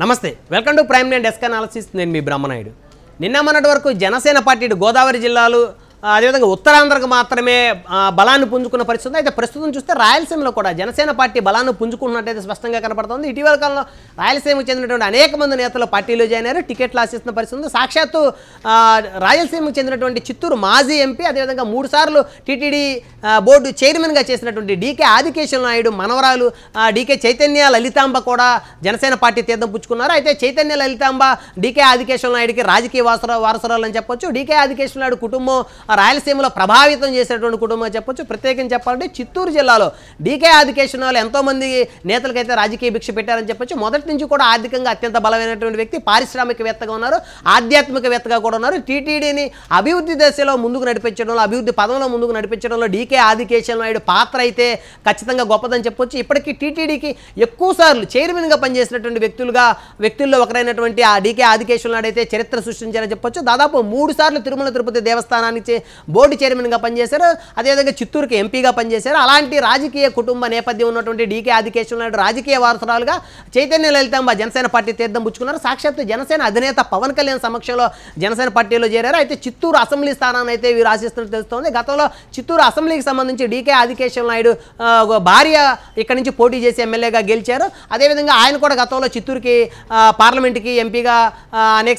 నమస్తే welcome to Prime నేను desk analysis నేను మీ బ్రహ్మనాయుడు నిన్న మొన్నటి వరకు జనసేన పార్టీ గోదావరి జిల్లాలు అదేవిధంగా ఉత్తరాంధ్రకు మాత్రమే బలాన్ని పుంజుకున్న పరిస్థితి అయితే ప్రస్తుతం చూస్తే రాయలసీమలో కూడా జనసేన పార్టీ బలాన్ని పుంజుకుంటున్నట్టయితే స్పష్టంగా కనపడుతుంది ఇటీవల కాలంలో రాయలసీమకు చెందినటువంటి అనేక మంది నేతలు పార్టీలో జాయిన్ అయ్యారు టికెట్లు ఆశిస్తున్న పరిస్థితి ఉంది సాక్షాత్తు రాయలసీమకు చెందినటువంటి చిత్తూరు మాజీ ఎంపీ అదేవిధంగా మూడుసార్లు టీటీడీ బోర్డు చైర్మన్గా చేసినటువంటి డీకే ఆదికేశ్వర నాయుడు మనవరాలు డీకే చైతన్య లలితాంబ కూడా జనసేన పార్టీ తీర్థం పుచ్చుకున్నారు అయితే చైతన్య లలితాంబ డీకే ఆదికేశ్వర నాయుడికి రాజకీయ వారసురాలు అని చెప్పొచ్చు డీకే ఆదికేశ్వర నాయుడు కుటుంబం రాయలసీమలో ప్రభావితం చేసేటువంటి కుటుంబం చెప్పొచ్చు ప్రత్యేకంగా చెప్పాలంటే చిత్తూరు జిల్లాలో డీకే ఆధికేషన్ వాళ్ళు ఎంతోమంది నేతలకైతే రాజకీయ భిక్ష పెట్టారని చెప్పొచ్చు మొదటి నుంచి కూడా ఆర్థికంగా అత్యంత బలమైనటువంటి వ్యక్తి పారిశ్రామికవేత్తగా ఉన్నారు ఆధ్యాత్మికవేత్తగా కూడా ఉన్నారు టీటీడీని అభివృద్ధి దశలో ముందుకు నడిపించడంలో అభివృద్ధి పదంలో ముందుకు నడిపించడంలో డీకే ఆదికేశవ నాయుడు పాత్ర అయితే ఖచ్చితంగా గొప్పదని చెప్పొచ్చు ఇప్పటికీ టీటీడీకి ఎక్కువసార్లు చైర్మన్గా పనిచేసినటువంటి వ్యక్తులుగా వ్యక్తుల్లో ఒకరైనటువంటి ఆ డీకే ఆదికేశ్వర నాయుడు అయితే చరిత్ర సృష్టించారని చెప్పొచ్చు దాదాపు మూడు సార్లు తిరుమల తిరుపతి దేవస్థానానికి బోర్డు చైర్మన్గా పనిచేశారు అదేవిధంగా చిత్తూరుకి ఎంపీగా పనిచేశారు అలాంటి రాజకీయ కుటుంబ నేపథ్యం ఉన్నటువంటి డీకే ఆదికేశ్వర నాయుడు రాజకీయ వారసురాలుగా చైతన్య లలితాంబ జనసేన పార్టీ తీర్థం పుచ్చుకున్నారు సాక్షాత్తు జనసేన అధినేత పవన్ కళ్యాణ్ సమక్షంలో జనసేన పార్టీలో చేరారు అయితే చిత్తూరు అసెంబ్లీ స్థానాన్ని అయితే వీరు ఆశిస్తున్నట్టు తెలుస్తోంది గతంలో చిత్తూరు అసెంబ్లీకి సంబంధించి డీకే ఆదికేశ్వర నాయుడు భార్య ఇక్కడి నుంచి పోటీ చేసి ఎమ్మెల్యేగా గెలిచారు అదేవిధంగా ఆయన కూడా గతంలో చిత్తూరుకి పార్లమెంట్కి ఎంపీగా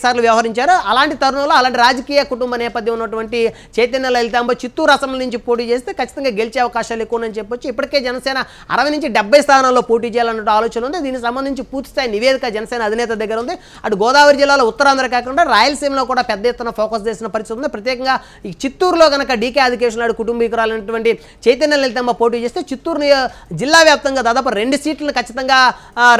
సార్లు వ్యవహరించారు అలాంటి తరుణంలో అలాంటి రాజకీయ కుటుంబ నేపథ్యం ఉన్నటువంటి చైతన్య లలితాంబ చిత్తూరు అసెంబ్లీ నుంచి పోటీ చేస్తే ఖచ్చితంగా గెలిచే అవకాశాలు ఎక్కువని చెప్పొచ్చు ఇప్పటికే జనసేన అరవై నుంచి డెబ్బై స్థానాల్లో పోటీ చేయాలన్న ఆలోచన ఉంది దీనికి సంబంధించి పూర్తిస్థాయి నివేదిక జనసేన అధినేత దగ్గర ఉంది అటు గోదావరి జిల్లాలో ఉత్తరాంధ్ర కాకుండా రాయలసీమలో కూడా పెద్ద ఎత్తున ఫోకస్ చేసిన పరిస్థితి ఉంది ప్రత్యేకంగా ఈ చిత్తూరులో కనుక డీకే అధికేషన్ నాడు కుటుంబీకురాలైనటువంటి చైతన్య లలితాంబ పోటీ చేస్తే చిత్తూరు జిల్లా వ్యాప్తంగా దాదాపు రెండు సీట్లను ఖచ్చితంగా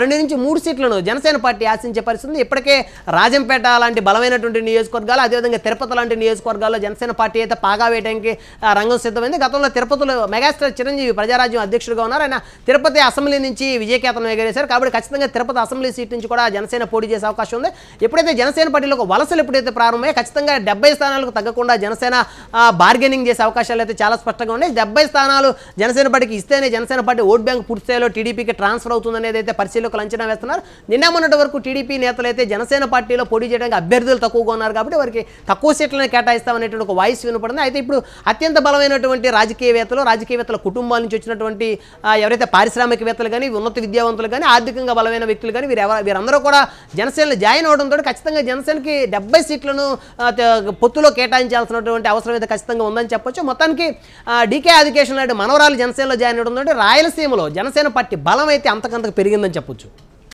రెండు నుంచి మూడు సీట్లను జనసేన పార్టీ ఆశించే పరిస్థితి ఉంది ఇప్పటికే రాజంపేట లాంటి బలమైనటువంటి నియోజకవర్గాలు అదేవిధంగా తిరుపతి లాంటి నియోజకవర్గాల్లో జనసేన పార్టీ అయితే పాగా వేయడానికి రంగం సిద్ధమైంది గతంలో తిరుపతిలో మెగాస్టార్ చిరంజీవి ప్రజారాజ్యం అధ్యక్షుడిగా ఉన్నారు ఆయన తిరుపతి అసెంబ్లీ నుంచి విజయకేతనం ఎగరేశారు కాబట్టి ఖచ్చితంగా తిరుపతి అసెంబ్లీ సీట్ నుంచి కూడా జనసేన పోటీ చేసే అవకాశం ఉంది ఎప్పుడైతే జనసేన పార్టీలో వలసలు ఎప్పుడైతే ప్రారంభమయ్యాయి ఖచ్చితంగా డెబ్బై స్థానాలకు తగ్గకుండా జనసేన బార్గెనింగ్ చేసే అవకాశాలు అయితే చాలా స్పష్టంగా ఉన్నాయి డెబ్బై స్థానాలు జనసేన పార్టీకి ఇస్తేనే జనసేన పార్టీ ఓట్ బ్యాంక్ స్థాయిలో టీడీపీకి ట్రాన్స్ఫర్ అవుతుందనేది అయితే పరిశీలకులు అంచనా వేస్తున్నారు నిన్న మొన్నటి వరకు టీడీపీ నేతలు అయితే జనసేన పార్టీలో పోటీ చేయడానికి అభ్యర్థులు తక్కువగా ఉన్నారు కాబట్టి వారికి తక్కువ సీట్లను కేటాయిస్తామనేటువంటి ఒక వాయిస్ వినపడింది అయితే ఇప్పుడు అత్యంత బలమైనటువంటి రాజకీయవేత్తలు రాజకీయవేత్తల కుటుంబాల నుంచి వచ్చినటువంటి ఎవరైతే పారిశ్రామికవేత్తలు కానీ ఉన్నత విద్యావంతులు కానీ ఆర్థికంగా బలమైన వ్యక్తులు కానీ వీరు వీరందరూ కూడా జనసేనలో జాయిన్ అవడంతో ఖచ్చితంగా జనసేనకి డెబ్బై సీట్లను పొత్తులో కేటాయించాల్సినటువంటి అవసరం అయితే ఖచ్చితంగా ఉందని చెప్పొచ్చు మొత్తానికి డీకే అధికేషన్ లాంటి మనవరాలు జనసేనలో జాయిన్ అవడంతో రాయలసీమలో జనసేన పార్టీ బలం అయితే అంతకంతకు పెరిగిందని చెప్పొచ్చు